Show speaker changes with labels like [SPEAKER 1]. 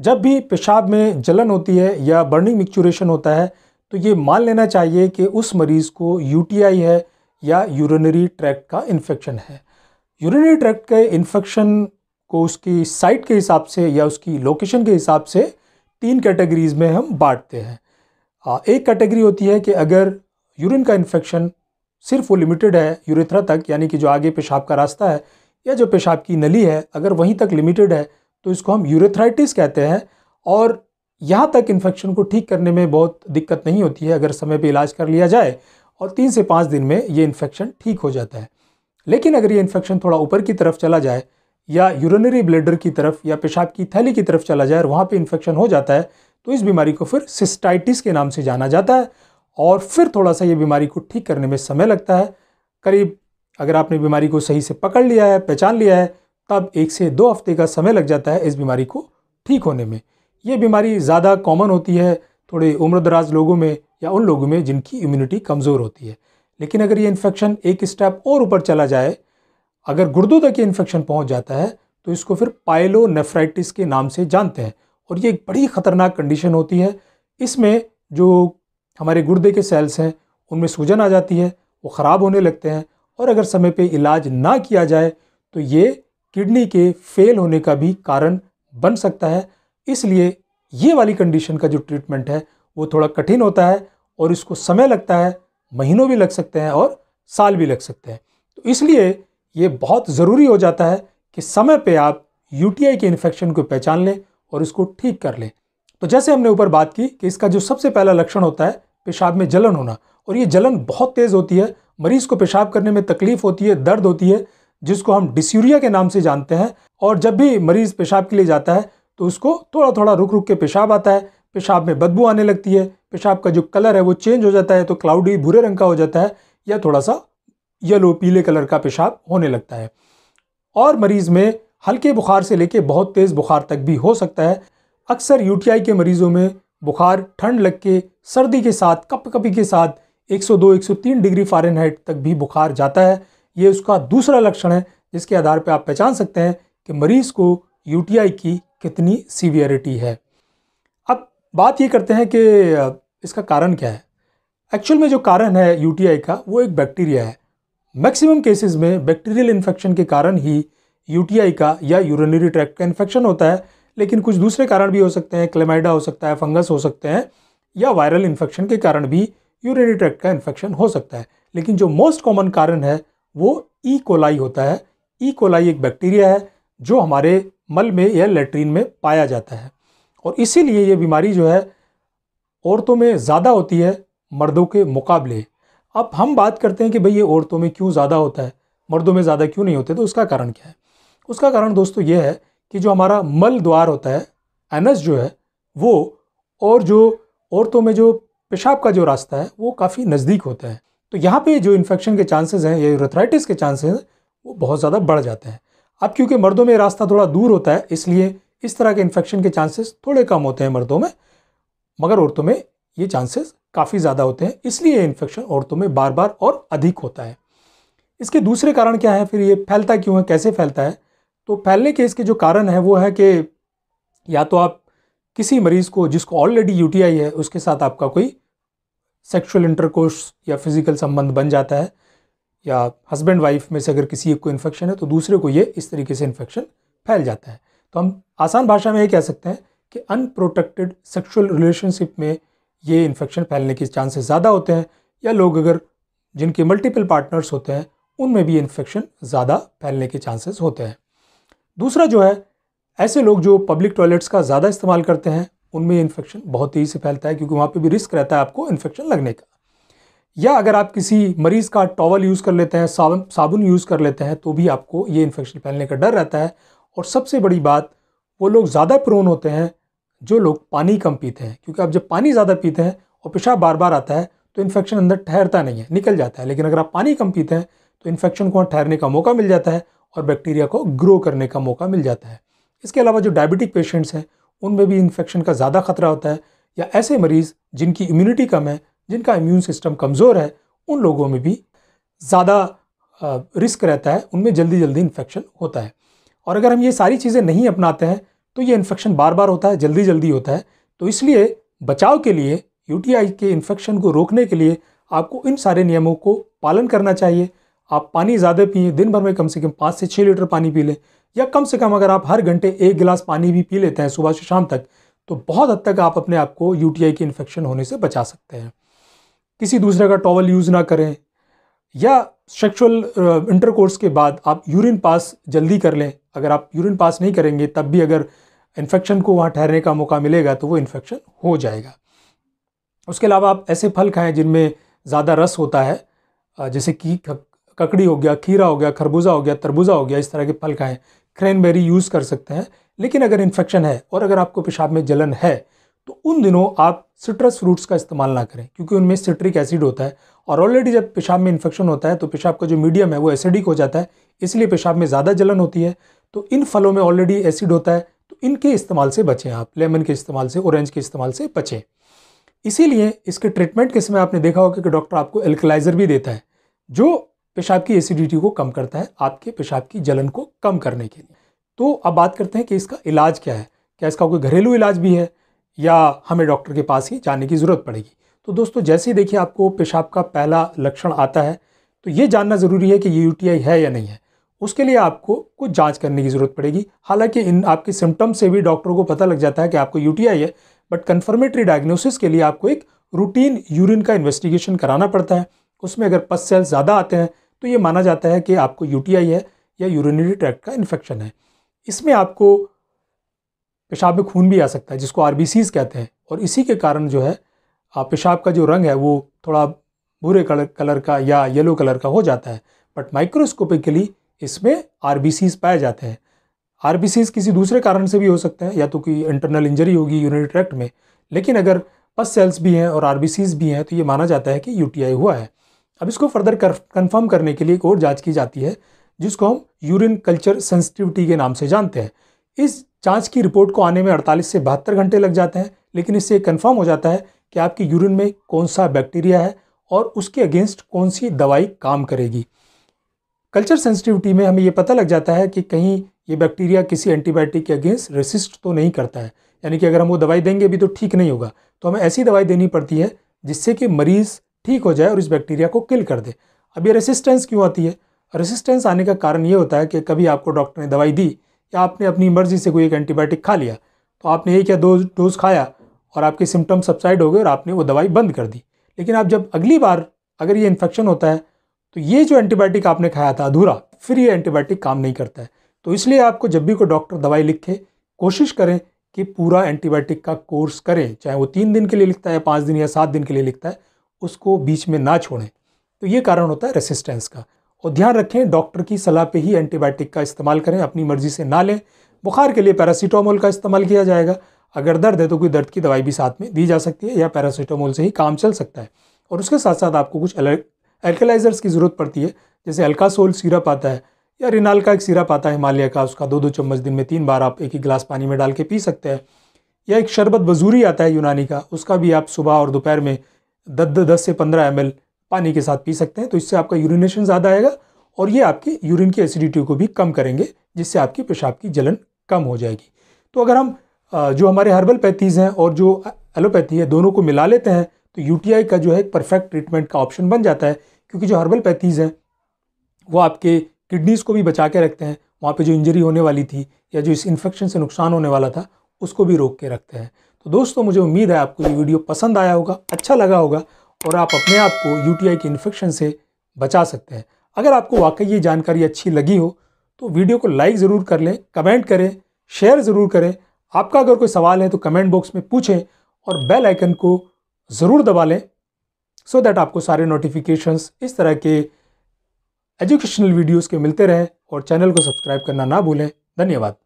[SPEAKER 1] जब भी पेशाब में जलन होती है या बर्निंग मिक्चुरेशन होता है तो ये मान लेना चाहिए कि उस मरीज़ को यूटीआई है या यूरिनरी ट्रैक्ट का इन्फेक्शन है यूरिनरी ट्रैक्ट के इन्फेक्शन को उसकी साइट के हिसाब से या उसकी लोकेशन के हिसाब से तीन कैटेगरीज़ में हम बांटते हैं एक कैटेगरी होती है कि अगर यूरिन का इन्फेक्शन सिर्फ वो लिमिटेड है यूरेथ्रा तक यानी कि जो आगे पेशाब का रास्ता है या जो पेशाब की नली है अगर वहीं तक लिमिटेड है तो इसको हम यूरेथ्राइटिस कहते हैं और यहाँ तक इन्फेक्शन को ठीक करने में बहुत दिक्कत नहीं होती है अगर समय पर इलाज कर लिया जाए और तीन से पाँच दिन में ये इन्फेक्शन ठीक हो जाता है लेकिन अगर ये इन्फेक्शन थोड़ा ऊपर की तरफ चला जाए या यूरिनरी ब्लेडर की तरफ या पेशाब की थैली की तरफ चला जाए और वहाँ पर इन्फेक्शन हो जाता है तो इस बीमारी को फिर सिस्टाइटिस के नाम से जाना जाता है और फिर थोड़ा सा ये बीमारी को ठीक करने में समय लगता है करीब अगर आपने बीमारी को सही से पकड़ लिया है पहचान लिया है तब एक से दो हफ्ते का समय लग जाता है इस बीमारी को ठीक होने में ये बीमारी ज़्यादा कॉमन होती है थोड़े उम्रदराज लोगों में या उन लोगों में जिनकी इम्यूनिटी कमज़ोर होती है लेकिन अगर ये इन्फेक्शन एक स्टेप और ऊपर चला जाए अगर गुर्दों तक ये इन्फेक्शन पहुँच जाता है तो इसको फिर पायलोनेफ्राइटिस के नाम से जानते हैं और ये एक बड़ी ख़तरनाक कंडीशन होती है इसमें जो हमारे गुर्दे के सेल्स हैं उनमें सूजन आ जाती है वो ख़राब होने लगते हैं और अगर समय पे इलाज ना किया जाए तो ये किडनी के फेल होने का भी कारण बन सकता है इसलिए ये वाली कंडीशन का जो ट्रीटमेंट है वो थोड़ा कठिन होता है और इसको समय लगता है महीनों भी लग सकते हैं और साल भी लग सकते हैं तो इसलिए ये बहुत ज़रूरी हो जाता है कि समय पे आप यूटीआई के इन्फेक्शन को पहचान लें और इसको ठीक कर लें तो जैसे हमने ऊपर बात की कि इसका जो सबसे पहला लक्षण होता है पेशाब में जलन होना और ये जलन बहुत तेज़ होती है मरीज़ को पेशाब करने में तकलीफ़ होती है दर्द होती है जिसको हम डिस्यूरिया के नाम से जानते हैं और जब भी मरीज़ पेशाब के लिए जाता है तो उसको थोड़ा थोड़ा रुक रुक के पेशाब आता है पेशाब में बदबू आने लगती है पेशाब का जो कलर है वो चेंज हो जाता है तो क्लाउडी भूरे रंग का हो जाता है या थोड़ा सा येलो पीले कलर का पेशाब होने लगता है और मरीज़ में हल्के बुखार से लेके बहुत तेज़ बुखार तक भी हो सकता है अक्सर यूटीआई के मरीज़ों में बुखार ठंड लग के सर्दी के साथ कप कपी के साथ 102-103 डिग्री फ़ारेनहाइट तक भी बुखार जाता है ये उसका दूसरा लक्षण है जिसके आधार पर आप पहचान सकते हैं कि मरीज़ को यू की कितनी सीवियरिटी है अब बात ये करते हैं कि इसका कारण क्या है एक्चुअल में जो कारण है यूटीआई का वो एक बैक्टीरिया है मैक्सिमम केसेस में बैक्टीरियल इन्फेक्शन के कारण ही यू का या यूरिनरी ट्रैक का इन्फेक्शन होता है लेकिन कुछ दूसरे कारण भी हो सकते हैं क्लेमाइडा हो सकता है फंगस हो सकते हैं या वायरल इन्फेक्शन के कारण भी यूरिनरी ट्रैक का इन्फेक्शन हो सकता है लेकिन जो मोस्ट कॉमन कारण है वो ई e. कोलाई होता है ई e. कोलाई एक बैक्टीरिया है जो हमारे मल में या लेट्रीन में पाया जाता है और इसीलिए ये बीमारी जो है औरतों में ज़्यादा होती है मर्दों के मुकाबले अब हम बात करते हैं कि भाई ये औरतों में क्यों ज़्यादा होता है मर्दों में ज़्यादा क्यों नहीं होते तो उसका कारण क्या है उसका कारण दोस्तों ये है कि जो हमारा मल द्वार होता है एनस जो है वो और जो औरतों में जो पेशाब का जो रास्ता है वो काफ़ी नज़दीक होता है तो यहाँ पे जो इन्फेक्शन के चांसेस हैं या यूरेथ्राइटिस के चांसेस हैं वो बहुत ज़्यादा बढ़ जाते हैं अब क्योंकि मर्दों में रास्ता थोड़ा दूर होता है इसलिए इस तरह के इन्फेक्शन के चांसेस थोड़े कम होते हैं मर्दों में मगर औरतों में ये चांसेस काफ़ी ज़्यादा होते हैं इसलिए ये इन्फेक्शन औरतों में बार बार और अधिक होता है इसके दूसरे कारण क्या है फिर ये फैलता क्यों है कैसे फैलता है तो फैलने के इसके जो कारण है वो है कि या तो आप किसी मरीज़ को जिसको ऑलरेडी यूटीआई है उसके साथ आपका कोई सेक्सुअल इंटरकोर्स या फिज़िकल संबंध बन जाता है या हस्बैंड वाइफ में से अगर किसी एक को इन्फेक्शन है तो दूसरे को ये इस तरीके से इन्फेक्शन फैल जाता है तो हम आसान भाषा में ये कह सकते हैं कि अनप्रोटेक्टेड सेक्सुअल रिलेशनशिप में ये इन्फेक्शन फैलने के चांसेस ज़्यादा होते हैं या लोग अगर जिनके मल्टीपल पार्टनर्स होते हैं उनमें भी इन्फेक्शन ज़्यादा फैलने के चांसेस होते हैं दूसरा जो है ऐसे लोग जो पब्लिक टॉयलेट्स का ज़्यादा इस्तेमाल करते हैं उनमें ये इन्फेक्शन बहुत तेज़ी से फैलता है क्योंकि वहाँ पे भी रिस्क रहता है आपको इन्फेक्शन लगने का या अगर आप किसी मरीज़ का टॉवल यूज़ कर लेते हैं साबुन साबुन यूज़ कर लेते हैं तो भी आपको ये इन्फेक्शन फैलने का डर रहता है और सबसे बड़ी बात वो लोग ज़्यादा प्रोन होते हैं जो लोग पानी कम पीते हैं क्योंकि आप जब पानी ज़्यादा पीते हैं और पेशाब बार बार आता है तो इन्फेक्शन अंदर ठहरता नहीं है निकल जाता है लेकिन अगर आप पानी कम पीते हैं तो इन्फेक्शन को वहाँ ठहरने का मौका मिल जाता है और बैक्टीरिया को ग्रो करने का मौका मिल जाता है इसके अलावा जो डायबिटिक पेशेंट्स हैं उनमें भी इन्फेक्शन का ज़्यादा खतरा होता है या ऐसे मरीज़ जिनकी इम्यूनिटी कम है जिनका इम्यून सिस्टम कमज़ोर है उन लोगों में भी ज़्यादा रिस्क रहता है उनमें जल्दी जल्दी इन्फेक्शन होता है और अगर हम ये सारी चीज़ें नहीं अपनाते हैं तो ये इन्फेक्शन बार बार होता है जल्दी जल्दी होता है तो इसलिए बचाव के लिए यूटीआई के इन्फेक्शन को रोकने के लिए आपको इन सारे नियमों को पालन करना चाहिए आप पानी ज़्यादा पिए दिन भर में कम से कम पाँच से छः लीटर पानी पी लें या कम से कम अगर आप हर घंटे एक गिलास पानी भी पी लेते हैं सुबह से शाम तक तो बहुत हद तक आप अपने आप को यूटीआई की इन्फेक्शन होने से बचा सकते हैं किसी दूसरे का टॉवल यूज़ ना करें या सेक्शुअल इंटरकोर्स uh, के बाद आप यूरिन पास जल्दी कर लें अगर आप यूरिन पास नहीं करेंगे तब भी अगर इन्फेक्शन को वहाँ ठहरने का मौका मिलेगा तो वो इन्फेक्शन हो जाएगा उसके अलावा आप ऐसे फल खाएं जिनमें ज़्यादा रस होता है uh, जैसे कि ककड़ी हो गया खीरा हो गया खरबूजा हो गया तरबूजा हो गया इस तरह के फल खाएँ क्रैनबेरी यूज़ कर सकते हैं लेकिन अगर इन्फेक्शन है और अगर आपको पेशाब में जलन है तो उन दिनों आप सिट्रस फ्रूट्स का इस्तेमाल ना करें क्योंकि उनमें सिट्रिक एसिड होता है और ऑलरेडी जब पेशाब में इन्फेक्शन होता है तो पेशाब का जो मीडियम है वो एसिडिक हो जाता है इसलिए पेशाब में ज़्यादा जलन होती है तो इन फलों में ऑलरेडी एसिड होता है तो इनके इस्तेमाल से बचें आप लेमन के इस्तेमाल से ऑरेंज के इस्तेमाल से बचें इसीलिए इसके ट्रीटमेंट के समय आपने देखा होगा कि डॉक्टर आपको एल्कलाइज़र भी देता है जो पेशाब की एसिडिटी को कम करता है आपके पेशाब की जलन को कम करने के लिए तो अब बात करते हैं कि इसका इलाज क्या है क्या इसका कोई घरेलू इलाज भी है या हमें डॉक्टर के पास ही जाने की ज़रूरत पड़ेगी तो दोस्तों जैसे ही देखिए आपको पेशाब का पहला लक्षण आता है तो ये जानना ज़रूरी है कि ये यूटीआई है या नहीं है उसके लिए आपको कुछ जांच करने की ज़रूरत पड़ेगी हालांकि इन आपके सिम्टम्स से भी डॉक्टर को पता लग जाता है कि आपको यू है बट कन्फर्मेटरी डायग्नोसिस के लिए आपको एक रूटीन यूरिन का इन्वेस्टिगेशन कराना पड़ता है उसमें अगर पस सेल्स ज़्यादा आते हैं तो ये माना जाता है कि आपको यूटीआई है या यूरिनरी ट्रैक्ट का इन्फेक्शन है इसमें आपको पेशाब में खून भी आ सकता है जिसको आर कहते हैं और इसी के कारण जो है आप पेशाब का जो रंग है वो थोड़ा भूरे कलर कलर का या येलो कलर का हो जाता है बट माइक्रोस्कोपिकली इसमें आर पाए जाते हैं आर किसी दूसरे कारण से भी हो सकते हैं या तो कोई इंटरनल इंजरी होगी यूनिट ट्रैक्ट में लेकिन अगर पस सेल्स भी हैं और आर भी हैं तो ये माना जाता है कि यूटीआई हुआ है अब इसको फर्दर कन्फर्म करने के लिए एक और जाँच की जाती है जिसको हम यूरिन कल्चर सेंसिटिविटी के नाम से जानते हैं इस जांच की रिपोर्ट को आने में 48 से बहत्तर घंटे लग जाते हैं लेकिन इससे कंफर्म हो जाता है कि आपकी यूरिन में कौन सा बैक्टीरिया है और उसके अगेंस्ट कौन सी दवाई काम करेगी कल्चर सेंसिटिविटी में हमें ये पता लग जाता है कि कहीं ये बैक्टीरिया किसी एंटीबायोटिक के अगेंस्ट रेसिस्ट तो नहीं करता है यानी कि अगर हम वो दवाई देंगे भी तो ठीक नहीं होगा तो हमें ऐसी दवाई देनी पड़ती है जिससे कि मरीज़ ठीक हो जाए और इस बैक्टीरिया को किल कर दे अब ये रेसिस्टेंस क्यों आती है रेसिस्टेंस आने का कारण ये होता है कि कभी आपको डॉक्टर ने दवाई दी या आपने अपनी मर्जी से कोई एक एंटीबायोटिक खा लिया तो आपने एक या दो डोज खाया और आपके सिम्टम्स सब्साइड हो गए और आपने वो दवाई बंद कर दी लेकिन आप जब अगली बार अगर ये इन्फेक्शन होता है तो ये जो एंटीबायोटिक आपने खाया था अधूरा फिर ये एंटीबायोटिक काम नहीं करता है तो इसलिए आपको जब भी कोई डॉक्टर दवाई लिखे कोशिश करें कि पूरा एंटीबायोटिक का कोर्स करें चाहे वो तीन दिन के लिए लिखता है पाँच दिन या सात दिन के लिए लिखता है उसको बीच में ना छोड़ें तो ये कारण होता है रेसिस्टेंस का और ध्यान रखें डॉक्टर की सलाह पे ही एंटीबायोटिक का इस्तेमाल करें अपनी मर्ज़ी से ना लें बुखार के लिए पैरासीटामोल का इस्तेमाल किया जाएगा अगर दर्द है तो कोई दर्द की दवाई भी साथ में दी जा सकती है या पैरासीटामोल से ही काम चल सकता है और उसके साथ साथ आपको कुछ एल्कलाइजर्स की ज़रूरत पड़ती है जैसे अल्कासोल सिरप आता है या रिनाल का एक सिरप आता है हिमालय का उसका दो दो चम्मच दिन में तीन बार आप एक ही गिलास पानी में डाल के पी सकते हैं या एक शरबत वजूरी आता है यूनानी का उसका भी आप सुबह और दोपहर में दस दस से पंद्रह एम पानी के साथ पी सकते हैं तो इससे आपका यूरिनेशन ज़्यादा आएगा और ये आपकी यूरिन की एसिडिटी को भी कम करेंगे जिससे आपकी पेशाब की जलन कम हो जाएगी तो अगर हम जो हमारे हर्बल पैथीज़ हैं और जो एलोपैथी है दोनों को मिला लेते हैं तो यूटीआई का जो है परफेक्ट ट्रीटमेंट का ऑप्शन बन जाता है क्योंकि जो हर्बल पैथीज़ हैं वो आपके किडनीज़ को भी बचा के रखते हैं वहाँ पर जो इंजरी होने वाली थी या जो इस इन्फेक्शन से नुकसान होने वाला था उसको भी रोक के रखते हैं तो दोस्तों मुझे उम्मीद है आपको ये वीडियो पसंद आया होगा अच्छा लगा होगा और आप अपने आप को यू के इन्फेक्शन से बचा सकते हैं अगर आपको वाकई ये जानकारी अच्छी लगी हो तो वीडियो को लाइक ज़रूर कर लें कमेंट करें शेयर ज़रूर करें आपका अगर कोई सवाल है तो कमेंट बॉक्स में पूछें और बेल आइकन को ज़रूर दबा लें सो so दैट आपको सारे नोटिफिकेशंस इस तरह के एजुकेशनल वीडियोस के मिलते रहें और चैनल को सब्सक्राइब करना ना भूलें धन्यवाद